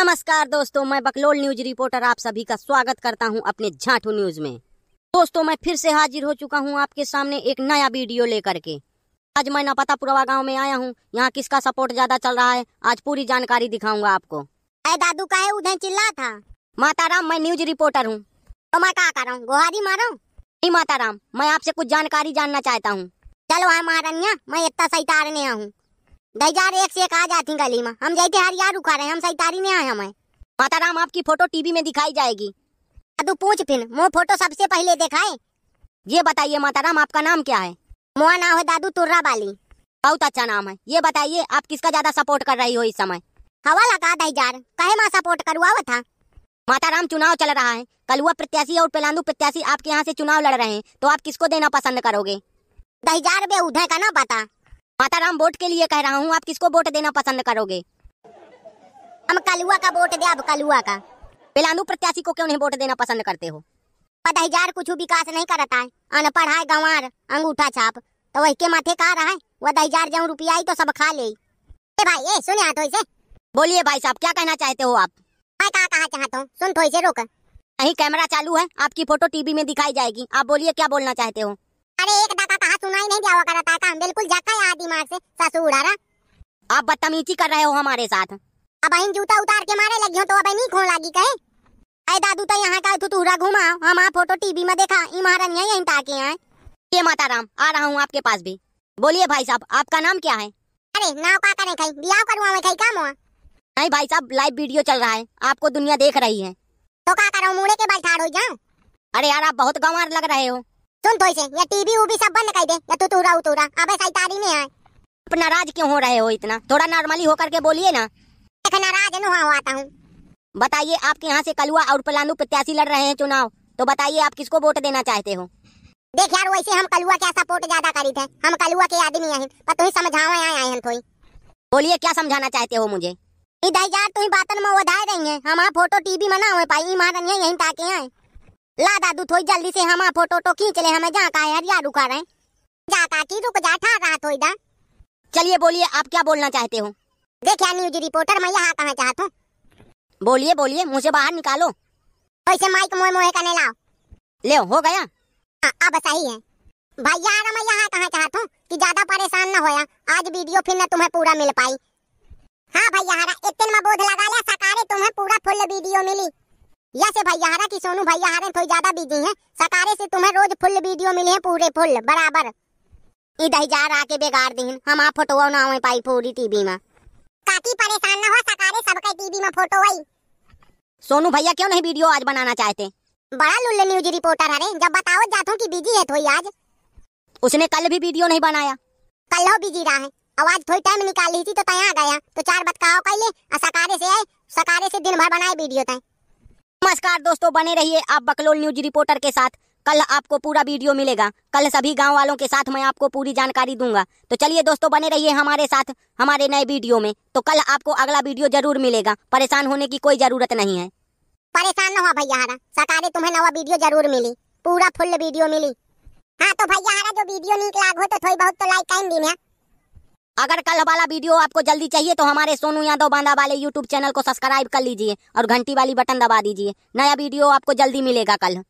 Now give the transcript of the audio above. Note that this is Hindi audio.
नमस्कार दोस्तों मैं बकलोल न्यूज रिपोर्टर आप सभी का स्वागत करता हूं अपने झाठू न्यूज में दोस्तों मैं फिर से हाजिर हो चुका हूं आपके सामने एक नया वीडियो लेकर के आज मैं नपतापुरवा गांव में आया हूं यहां किसका सपोर्ट ज्यादा चल रहा है आज पूरी जानकारी दिखाऊंगा आपको अरे दादू का है उधर चिल्ला था माता राम मैं न्यूज रिपोर्टर हूँ तो मैं क्या कर रहा हूँ गुहारी मारो नहीं माता राम मैं आपसे कुछ जानकारी जानना चाहता हूँ चलो हाँ महारानिया मैं इतना सही तारने आऊँ दईजार एक से एक आ जाती गली में हम जाते हर यार रुका रहे हम सही तारी में आए हमें माता राम आपकी फोटो टीवी में दिखाई जाएगी अदू पूछ फिर मो फोटो सबसे पहले दिखाए ये बताइए माता राम आपका नाम क्या है मोआ नाम है दादू तुर्रा बाली बहुत अच्छा नाम है ये बताइए आप किसका ज्यादा सपोर्ट कर रही हो इस समय हवा लगा दईजार कहे माँ सपोर्ट करवा था माता राम चुनाव चल रहा है कलुआ प्रत्याशी और पेलांदू प्रत्याशी आपके यहाँ से चुनाव लड़ रहे हैं तो आप किसको देना पसंद करोगे दही दहीजार बे उधर का ना पता माताराम वोट के लिए कह रहा हूँ आप किसको वोट देना पसंद करोगे हम कलुआ का वोट दे अब कलुआ का बेलानू प्रत्याशी को क्यों नहीं वोट देना पसंद करते हो पदहजार कुछ विकास नहीं करता है अनपढ़ है गंवार अंगूठा छाप तो वही के माथे कहा रहा है वह दहजार जाऊँ रुपया तो सब खा ले ए भाई ए सुने हाथ इसे बोलिए भाई साहब क्या कहना चाहते हो आप मैं कहा कहा चाहता हूँ सुन थो इसे रोक नहीं कैमरा चालू है आपकी फोटो टीवी में दिखाई जाएगी आप बोलिए क्या बोलना चाहते हो अरे एक सुनाई नहीं दिया करा था काम बिल्कुल जाका है आधी मार से सासू उड़ा रहा आप बदतमीजी कर रहे हो हमारे साथ अब अहिन जूता उतार के मारे लगी हो तो अब नहीं खो लगी कहे अरे दादू तो यहाँ का तू तूरा घुमा हम आप फोटो टीवी में देखा इमारन यही यहीं ताके आए ये माता राम आ रहा हूँ आपके पास भी बोलिए भाई साहब आपका नाम क्या है अरे नाव का करें खाई बियाह करवा खाई काम हुआ नहीं भाई साहब लाइव वीडियो चल रहा है आपको दुनिया देख रही है तो क्या करो मुड़े के ठाड़ हो जाओ अरे यार आप बहुत गंवार लग रहे हो सुन तो इसे या टीवी उबी सब बंद कर दे या तू तूरा उतूरा अबे तारी में आए आप नाराज क्यों हो रहे हो इतना थोड़ा नॉर्मली होकर के बोलिए ना नाराज है हुआ आता हूँ बताइए आपके यहाँ से कलुआ और पलानू प्रत्याशी लड़ रहे हैं चुनाव तो बताइए आप किसको वोट देना चाहते हो देख यार वैसे हम कलुआ क्या सपोर्ट ज्यादा करी थे हम कलुआ के आदमी हैं पर तुम्हें समझाओ आए आए हम थोड़ी बोलिए क्या समझाना चाहते हो मुझे यार तुम्हें बातन में वधाई रही है हम फोटो टीवी मना हुए पाई मारन यहीं ताके आए ला दादू थोड़ी जल्दी से हम फोटो तो खींच ले हमें जहाँ का है यार रुका रहे जा काकी रुक जा ठा रहा थोड़ी तो दा चलिए बोलिए आप क्या बोलना चाहते हो देखिए न्यूज रिपोर्टर मैं यहाँ कहाँ चाहता हूँ बोलिए बोलिए मुझे बाहर निकालो ऐसे माइक मोए मोए का लाओ ले हो गया आ, हाँ, अब सही है भाई यार मैं यहाँ कहाँ चाहता हूँ कि ज्यादा परेशान न होया आज वीडियो फिर न तुम्हें पूरा मिल पाई हाँ भाई यार दिन में बोध लगा लिया सकारे तुम्हें पूरा फुल वीडियो मिली यस भैया हरा की सोनू भैया हरा थोड़ी ज्यादा बिजी है सकारे से तुम्हें रोज फुल वीडियो मिले हैं पूरे फुल बराबर इधर जार आके बेगाड़ दिन हम आप फोटो ना हो पाई पूरी टीवी में काकी परेशान ना हो सकारे सबके टीवी में फोटो आई सोनू भैया क्यों नहीं वीडियो आज बनाना चाहते बड़ा लुल्ले न्यूज रिपोर्टर हरे जब बताओ जातों की बिजी है थोड़ी आज उसने कल भी वीडियो नहीं बनाया कल हो बिजी रहा है आवाज थोड़ी टाइम निकाल ली थी तो तय आ गया तो चार बत कहा सकारे से आए सकारे से दिन भर बनाए वीडियो तय नमस्कार दोस्तों बने रहिए आप बकलोल न्यूज रिपोर्टर के साथ कल आपको पूरा वीडियो मिलेगा कल सभी गांव वालों के साथ मैं आपको पूरी जानकारी दूंगा तो चलिए दोस्तों बने रहिए हमारे साथ हमारे नए वीडियो में तो कल आपको अगला वीडियो जरूर मिलेगा परेशान होने की कोई जरूरत नहीं है परेशान न हो भैया सरकारी तुम्हें नवा वीडियो जरूर मिली पूरा फुल वीडियो मिली हाँ तो भैया जो वीडियो निकला तो थोड़ी बहुत तो लाइक कर अगर कल वाला वीडियो आपको जल्दी चाहिए तो हमारे सोनू यादव बांदा वाले यूट्यूब चैनल को सब्सक्राइब कर लीजिए और घंटी वाली बटन दबा दीजिए नया वीडियो आपको जल्दी मिलेगा कल